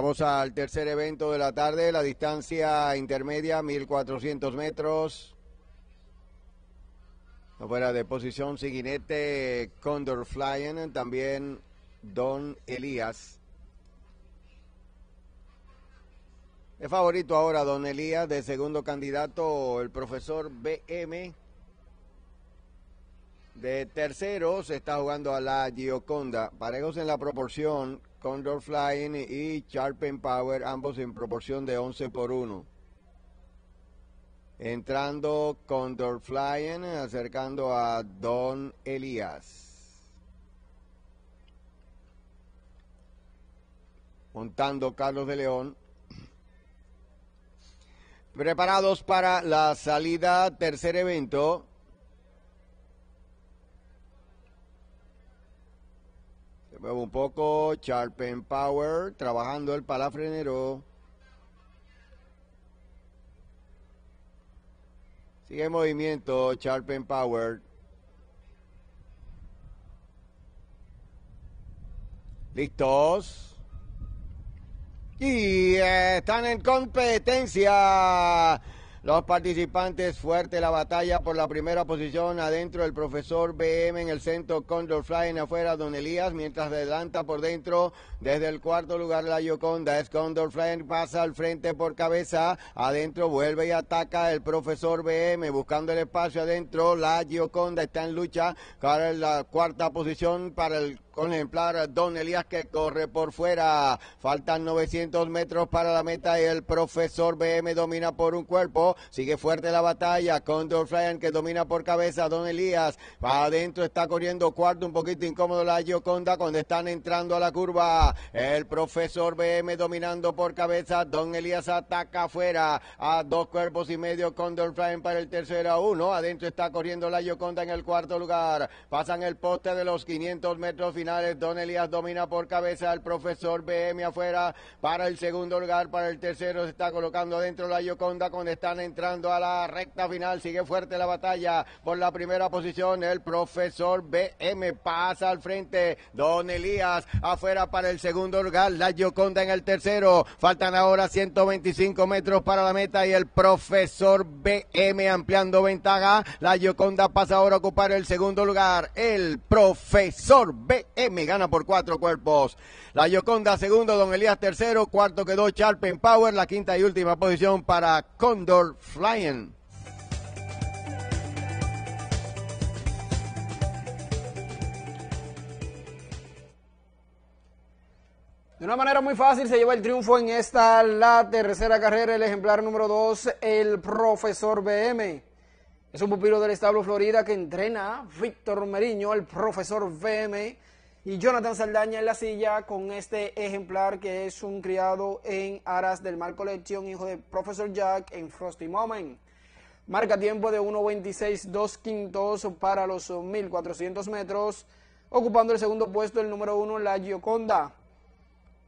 Vamos al tercer evento de la tarde, la distancia intermedia, 1400 metros. Fuera de posición, Siguinete Condor Flying, también Don Elías. El favorito ahora Don Elías, de segundo candidato, el profesor BM. De tercero se está jugando a la Gioconda. Parejos en la proporción, Condor Flying y Sharpen Power, ambos en proporción de 11 por 1. Entrando Condor Flying, acercando a Don Elías. montando Carlos de León. Preparados para la salida, tercer evento. Muevo un poco, Sharpen Power, trabajando el palafrenero. Sigue movimiento, Sharpen Power. ¿Listos? Y están en competencia. Los participantes, fuerte la batalla por la primera posición. Adentro el profesor BM en el centro, Condor Fly en afuera, Don Elías, mientras adelanta por dentro. Desde el cuarto lugar la Yoconda, es Condor Fly, pasa al frente por cabeza. Adentro vuelve y ataca el profesor BM, buscando el espacio adentro. La Gioconda está en lucha para la cuarta posición para el ejemplar Don Elías que corre por fuera. Faltan 900 metros para la meta y el profesor BM domina por un cuerpo. Sigue fuerte la batalla. Condor Flyan que domina por cabeza. Don Elías va adentro, está corriendo cuarto. Un poquito incómodo la Gioconda cuando están entrando a la curva. El profesor BM dominando por cabeza. Don Elías ataca afuera a dos cuerpos y medio. Condor Flyan para el tercero a uno. Adentro está corriendo la Gioconda en el cuarto lugar. Pasan el poste de los 500 metros final Don Elías domina por cabeza al profesor BM afuera para el segundo lugar. Para el tercero se está colocando adentro la Yoconda cuando están entrando a la recta final. Sigue fuerte la batalla por la primera posición. El profesor BM pasa al frente. Don Elías afuera para el segundo lugar. La Yoconda en el tercero. Faltan ahora 125 metros para la meta y el profesor BM ampliando ventaja. La Yoconda pasa ahora a ocupar el segundo lugar. El profesor BM. Me gana por cuatro cuerpos. La Yoconda segundo, Don Elías tercero, cuarto quedó Charpen Power, la quinta y última posición para Condor Flying. De una manera muy fácil se lleva el triunfo en esta la tercera carrera, el ejemplar número dos el profesor BM. Es un pupilo del establo Florida que entrena Víctor Meriño, el profesor BM y Jonathan Saldaña en la silla con este ejemplar que es un criado en aras del Mar Collection, hijo de Profesor Jack en Frosty Moment. Marca tiempo de 1.26, 2 quintos para los 1.400 metros, ocupando el segundo puesto el número uno, la Gioconda.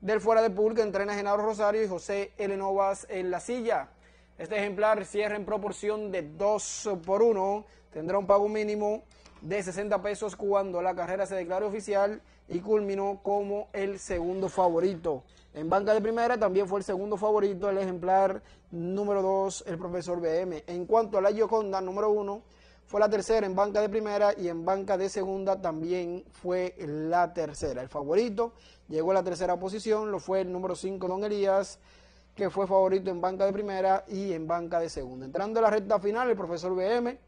Del fuera de pool entrena Genaro Rosario y José Novas en la silla. Este ejemplar cierra en proporción de 2 por 1, tendrá un pago mínimo de 60 pesos cuando la carrera se declaró oficial y culminó como el segundo favorito. En banca de primera también fue el segundo favorito, el ejemplar número 2, el profesor BM. En cuanto a la Gioconda número 1, fue la tercera en banca de primera y en banca de segunda también fue la tercera. El favorito llegó a la tercera posición, lo fue el número 5, Don Elías, que fue favorito en banca de primera y en banca de segunda. Entrando a la recta final, el profesor BM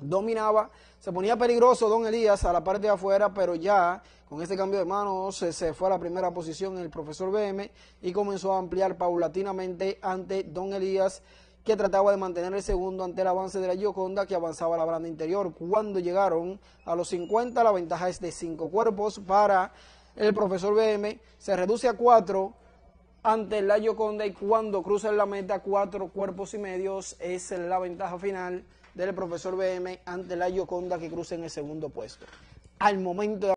dominaba. Se ponía peligroso Don Elías a la parte de afuera, pero ya con este cambio de manos eh, se, fue a la primera posición el profesor BM y comenzó a ampliar paulatinamente ante Don Elías que trataba de mantener el segundo ante el avance de la Gioconda que avanzaba a la banda interior. Cuando llegaron a los 50, la ventaja es de 5 cuerpos para el profesor BM, se reduce a 4 ante la Gioconda y cuando cruza la meta, 4 cuerpos y medios es la ventaja final del profesor BM ante la Yoconda que cruza en el segundo puesto. Al momento de